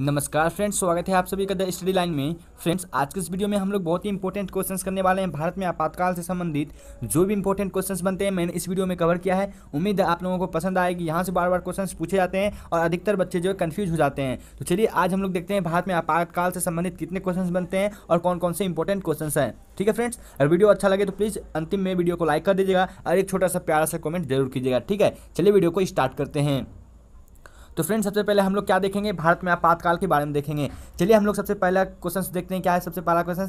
नमस्कार फ्रेंड्स स्वागत है आप सभी का द स्टडी लाइन में फ्रेंड्स आज के इस वीडियो में हम लोग बहुत ही इंपॉर्टेंट क्वेश्चंस करने वाले हैं भारत में आपातकाल से संबंधित जो भी इंपॉर्टेंट क्वेश्चंस बनते हैं मैंने इस वीडियो में कवर किया है उम्मीद है आप लोगों को पसंद आएगी यहाँ से बार बार क्वेश्चन पूछे जाते हैं और अधिकतर बच्चे जो है कन्फ्यूज हो जाते हैं तो चलिए आज हम लोग देखते हैं भारत में आपातकाल से संबंधित कितने क्वेश्चन बनते हैं और कौन कौन से इंपॉर्टेंट क्वेश्चन हैं ठीक है फ्रेंड्स अगर वीडियो अच्छा लगे तो प्लीज़ अंतिम में वीडियो को लाइक कर दीजिएगा और एक छोटा सा प्यारा सा कॉमेंट जरूर कीजिएगा ठीक है चलिए वीडियो को स्टार्ट करते हैं तो फ्रेंड सबसे पहले हम लोग क्या देखेंगे भारत में आपातकाल के बारे में देखेंगे चलिए हम लोग सबसे पहला क्वेश्चन देखते हैं क्या है सबसे पहला क्वेश्चन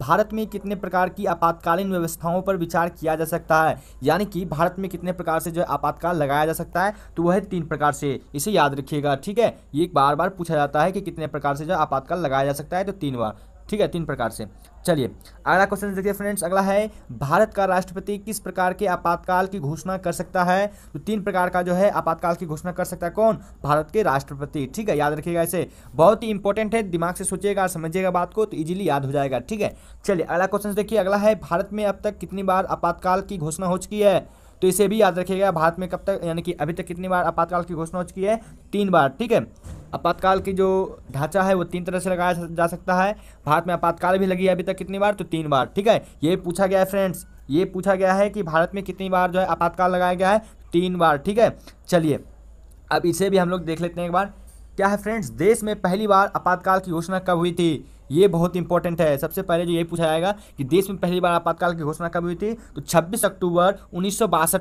भारत में कितने प्रकार की आपातकालीन व्यवस्थाओं पर विचार किया जा सकता है यानी कि भारत में कितने प्रकार से जो आपातकाल लगाया जा सकता है तो वह है तीन प्रकार से इसे याद रखिएगा ठीक है ये बार बार पूछा जाता है कि कितने प्रकार से जो आपातकाल लगाया जा सकता है तो तीन बार ठीक है तीन प्रकार से चलिए अगला क्वेश्चन देखिए फ्रेंड्स अगला है भारत का राष्ट्रपति किस प्रकार के आपातकाल की घोषणा कर सकता है तो तीन प्रकार का जो है आपातकाल की घोषणा कर सकता है कौन भारत के राष्ट्रपति ठीक है याद रखिएगा इसे बहुत ही इंपॉर्टेंट है दिमाग से सोचिएगा समझिएगा बात को तो इजीली याद हो जाएगा ठीक है चलिए अगला क्वेश्चन देखिए अगला है भारत में अब तक कितनी बार आपातकाल की घोषणा हो चुकी है तो इसे भी याद रखिएगा भारत में कब तक यानी कि अभी तक कितनी बार आपातकाल की घोषणा हो चुकी है तीन बार ठीक है आपातकाल की जो ढांचा है वो तीन तरह से लगाया जा सकता है भारत में आपातकाल भी लगी है अभी तक कितनी बार तो तीन बार ठीक है ये पूछा गया है फ्रेंड्स ये पूछा गया है कि भारत में कितनी बार जो है आपातकाल लगाया गया है तीन बार ठीक है चलिए अब इसे भी हम लोग देख लेते हैं एक बार क्या है फ्रेंड्स देश में पहली बार आपातकाल की घोषणा कब हुई थी ये बहुत इंपॉर्टेंट है सबसे पहले जो ये पूछा जाएगा कि देश में पहली बार आपातकाल की घोषणा कब हुई थी तो 26 अक्टूबर उन्नीस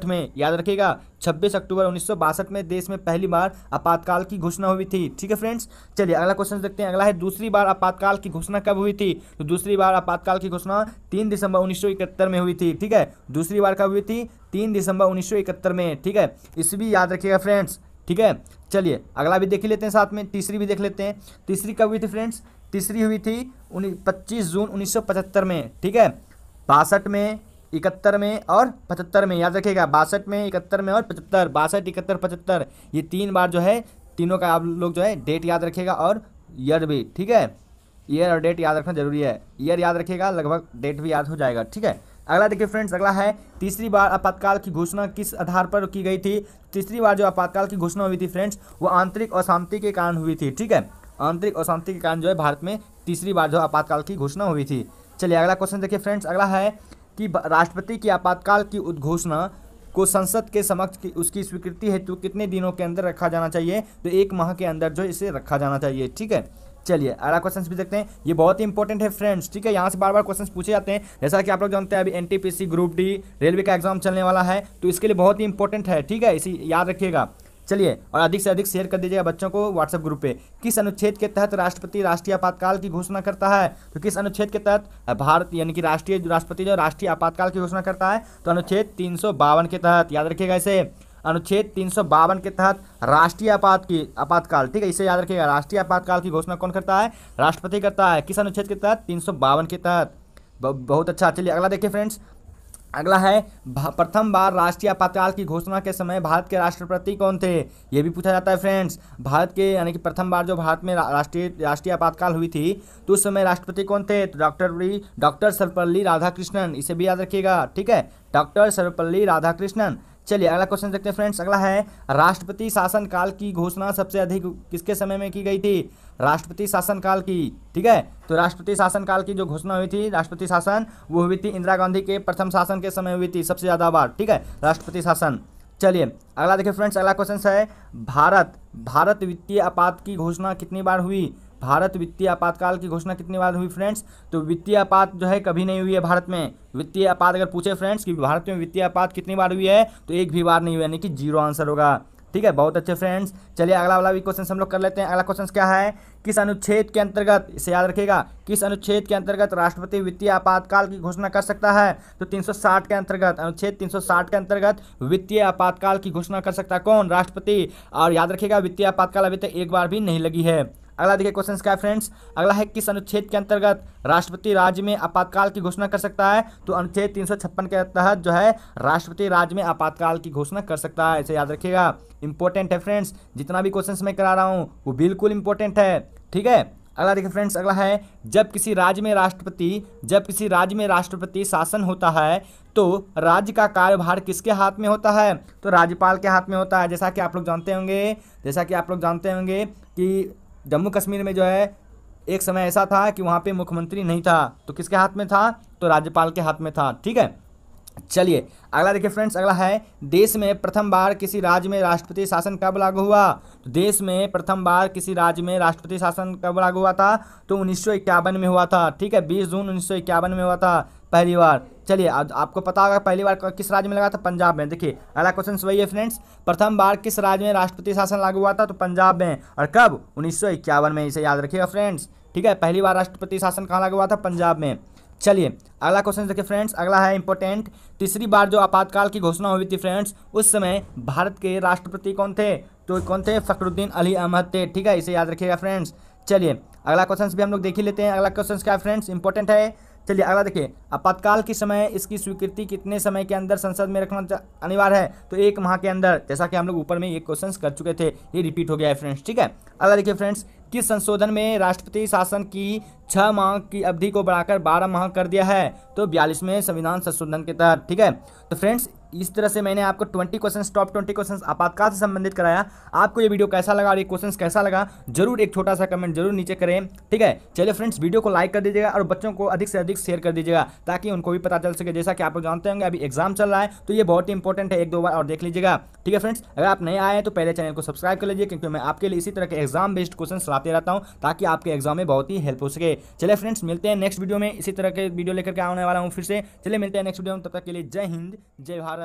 में याद रखिएगा 26 अक्टूबर उन्नीस में देश में पहली बार आपातकाल की घोषणा हुई थी ठीक है फ्रेंड्स चलिए अगला क्वेश्चन देखते हैं अगला है दूसरी बार आपातकाल की घोषणा कब हुई थी तो दूसरी बार आपातकाल की घोषणा तीन दिसंबर उन्नीस में हुई थी ठीक है दूसरी बार कब हुई थी तीन दिसंबर उन्नीस में ठीक है इस भी याद रखिएगा फ्रेंड्स ठीक है चलिए अगला भी देख लेते हैं साथ में तीसरी भी देख लेते हैं तीसरी कब हुई थी फ्रेंड्स तीसरी हुई थी उन्नीस पच्चीस जून 1975 में ठीक है बासठ में इकहत्तर में और पचहत्तर में याद रखिएगा बासठ में इकहत्तर में और पचहत्तर बासठ इकहत्तर पचहत्तर ये तीन बार जो है तीनों का आप लोग जो है डेट याद रखिएगा और ईयर भी ठीक है ईयर और डेट याद रखना जरूरी है ईयर याद रखिएगा लगभग डेट भी याद हो जाएगा ठीक है अगला देखिए फ्रेंड्स अगला है तीसरी बार आपातकाल की घोषणा किस आधार पर की गई थी तीसरी बार जो आपातकाल की घोषणा हुई थी फ्रेंड्स वो आंतरिक अशांति के कारण हुई थी ठीक है आंतरिक अशांति के कारण जो है भारत में तीसरी बार जो आपातकाल की घोषणा हुई थी चलिए अगला क्वेश्चन देखिए फ्रेंड्स अगला है कि राष्ट्रपति की आपातकाल की उद्घोषणा को संसद के समक्ष की उसकी स्वीकृति हेतु कितने दिनों के अंदर रखा जाना चाहिए तो एक माह के अंदर जो इसे रखा जाना चाहिए ठीक है चलिए अगला क्वेश्चन भी देखते हैं ये बहुत ही इंपॉर्टेंट है फ्रेंड्स ठीक है यहाँ से बार बार क्वेश्चन पूछे जाते हैं जैसा कि आप लोग जानते हैं अभी एनटीपीसी ग्रुप डी रेलवे का एग्जाम चलने वाला है तो इसके लिए बहुत ही इंपॉर्टेंट है ठीक है इसी याद रखिएगा चलिए और अधिक से अधिक शेयर कर दीजिएगा बच्चों को व्हाट्सएप ग्रुप पे किस अनुच्छेद के तहत राष्ट्रपति राष्ट्रीय आपातकाल की घोषणा करता है तो किस अनुच्छेद के तहत भारत यानी कि राष्ट्रीय राष्ट्रपति जो राष्ट्रीय आपातकाल की घोषणा करता है तो अनुच्छेद तीन के तहत याद रखिएगा इसे अनुच्छेद तीन के तहत राष्ट्रीय आपात की आपातकाल ठीक है इसे याद रखिएगा राष्ट्रीय आपातकाल की घोषणा कौन करता है राष्ट्रपति करता है किस अनुच्छेद के तहत तीन के तहत बहुत अच्छा चलिए अगला देखिए फ्रेंड्स अगला है प्रथम बार राष्ट्रीय आपातकाल की घोषणा के समय भारत के राष्ट्रपति कौन थे ये भी पूछा जाता है फ्रेंड्स भारत के यानी कि प्रथम बार जो भारत में राष्ट्रीय राष्ट्रीय आपातकाल हुई थी तो उस समय राष्ट्रपति कौन थे तो डॉक्टर डॉक्टर सर्वपल्ली राधाकृष्णन इसे भी याद रखिएगा ठीक है डॉक्टर सर्वपल्ली राधाकृष्णन चलिए अगला क्वेश्चन देखते हैं फ्रेंड्स अगला है राष्ट्रपति शासन काल की घोषणा सबसे अधिक किसके समय में की गई थी राष्ट्रपति शासन काल की ठीक है तो राष्ट्रपति शासन काल की जो घोषणा हुई थी राष्ट्रपति शासन वो हुई थी इंदिरा गांधी के प्रथम शासन के समय हुई थी सबसे ज़्यादा बार ठीक है राष्ट्रपति शासन चलिए अगला देखिए फ्रेंड्स अगला क्वेश्चन है भारत भारत वित्तीय आपात की घोषणा कितनी बार हुई भारत वित्तीय आपातकाल की घोषणा कितनी बार हुई फ्रेंड्स तो वित्तीय आपात जो है कभी नहीं हुई है भारत में वित्तीय आपात अगर पूछे फ्रेंड्स कि भारत में वित्तीय आपात कितनी बार हुई है तो एक भी बार नहीं हुई यानी कि जीरो आंसर होगा ठीक है बहुत अच्छे फ्रेंड्स चलिए अगला वाला भी क्वेश्चन हम लोग कर लेते हैं अगला क्वेश्चन क्या है किस अनुच्छेद के अंतर्गत इसे याद रखिएगा किस अनुच्छेद के अंतर्गत राष्ट्रपति वित्तीय आपातकाल की घोषणा कर सकता है तो 360 के अंतर्गत अनुच्छेद 360 के अंतर्गत वित्तीय आपातकाल की घोषणा कर सकता है कौन राष्ट्रपति और याद रखिएगा वित्तीय आपातकाल अभी तक एक बार भी नहीं लगी है अगला देखिए क्वेश्चन का है फ्रेंड्स अगला है किस अनुच्छेद के अंतर्गत राष्ट्रपति राज्य में आपातकाल की घोषणा कर सकता है तो अनुच्छेद तीन के तहत जो है राष्ट्रपति राज्य में आपातकाल की घोषणा कर सकता है इसे याद रखिएगा इंपॉर्टेंट है फ्रेंड्स जितना भी क्वेश्चन मैं करा रहा हूँ वो बिल्कुल इंपॉर्टेंट है ठीक है अगला देखिए फ्रेंड्स अगला है जब किसी राज्य में राष्ट्रपति जब किसी राज्य में राष्ट्रपति शासन होता है तो राज्य का कार्यभार किसके हाथ में होता है तो राज्यपाल के हाथ में होता है जैसा कि आप लोग जानते होंगे जैसा कि आप लोग जानते होंगे कि जम्मू कश्मीर में जो है एक समय ऐसा था कि वहाँ पे मुख्यमंत्री नहीं था तो किसके हाथ में था तो राज्यपाल के हाथ में था ठीक है चलिए अगला देखिए फ्रेंड्स अगला है देश में प्रथम बार किसी राज्य में राष्ट्रपति शासन कब लागू हुआ तो देश में प्रथम बार किसी राज्य में राष्ट्रपति शासन कब लागू हुआ था तो उन्नीस में हुआ था ठीक है 20 जून उन्नीस में हुआ था पहली बार चलिए अब आपको पता होगा पहली बार किस राज्य में लगा था पंजाब में देखिए अगला क्वेश्चन वही है फ्रेंड्स प्रथम बार किस राज्य में राष्ट्रपति शासन लागू हुआ था तो पंजाब में और कब उन्नीस में इसे याद रखिएगा फ्रेंड्स ठीक है पहली बार राष्ट्रपति शासन कहाँ लागू हुआ था पंजाब में चलिए अगला क्वेश्चन देखिए फ्रेंड्स अगला है इंपॉर्टेंट तीसरी बार जो आपातकाल की घोषणा हुई थी फ्रेंड्स उस समय भारत के राष्ट्रपति कौन थे तो कौन थे फखरुद्दीन अली अहमद थे ठीक है इसे याद रखिएगा फ्रेंड्स चलिए अगला क्वेश्चन भी हम लोग देख ही लेते हैं अगला क्वेश्चन क्या फ्रेंड्स इंपॉर्टेंट है चलिए अगला देखिए आपातकाल के समय इसकी स्वीकृति कितने समय के अंदर संसद में रखना अनिवार्य है तो एक माह के अंदर जैसा कि हम लोग ऊपर में ये क्वेश्चन कर चुके थे ये रिपीट हो गया है फ्रेंड्स ठीक है अगला देखिए फ्रेंड्स किस संशोधन में राष्ट्रपति शासन की छः माह की अवधि को बढ़ाकर बारह माह कर दिया है तो बयालीसवें संविधान संशोधन के तहत ठीक है तो फ्रेंड्स इस तरह से मैंने आपको 20 क्वेश्चन टॉप 20 क्वेश्चन आपातकाल से संबंधित कराया आपको ये वीडियो कैसा लगा और ये क्वेश्चन कैसा लगा जरूर एक छोटा सा कमेंट जरूर नीचे करें ठीक है चलिए फ्रेंड्स वीडियो को लाइक कर दीजिएगा और बच्चों को अधिक से अधिक शेयर कर दीजिएगा ताकि उनको भी पता चल सके जैसा कि आप लोग जानते होंगे अभी एग्जाम चल रहा है तो ये बहुत ही इंपॉर्टेंट है एक दो बार और देख लीजिएगा ठीक है फ्रेंड्स अगर आप नए आए हैं तो पहले चैनल को सब्सक्राइब कर लीजिए क्योंकि मैं आपके लिए इसी तरह के एग्जाम बेस्ड क्वेश्चन लाते रहता हूँ ताकि आपके एग्जाम में बहुत ही हेल्प हो सके चले फ्रेंड्स मिलते हैं नेक्स्ट वीडियो में इसी तरह के वीडियो लेकर के आने वाला हूँ फिर से चले मिलते हैं नेक्स्ट वीडियो में तब तक के लिए जय हिंद जय भारत